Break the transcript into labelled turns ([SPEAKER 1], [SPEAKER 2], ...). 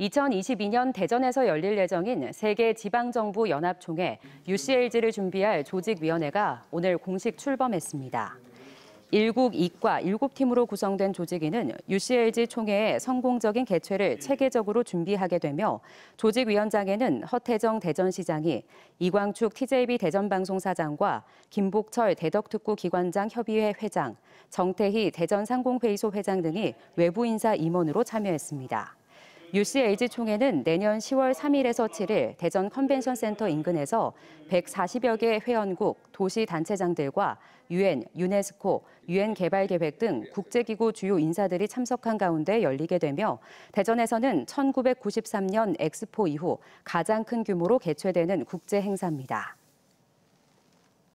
[SPEAKER 1] 2022년 대전에서 열릴 예정인 세계 지방정부 연합총회 UCLG를 준비할 조직위원회가 오늘 공식 출범했습니다. 1국 2과 7팀으로 구성된 조직위는 UCLG 총회의 성공적인 개최를 체계적으로 준비하게 되며 조직위원장에는 허태정 대전시장이 이광축 TJB 대전방송사장과 김복철 대덕특구 기관장 협의회 회장, 정태희 대전상공회의소 회장 등이 외부 인사 임원으로 참여했습니다. UCLG 총회는 내년 10월 3일에서 7일 대전 컨벤션 센터 인근에서 140여 개 회원국, 도시 단체장들과 유엔, 유네스코, 유엔 개발 계획 등 국제기구 주요 인사들이 참석한 가운데 열리게 되며 대전에서는 1993년 엑스포 이후 가장 큰 규모로 개최되는 국제 행사입니다.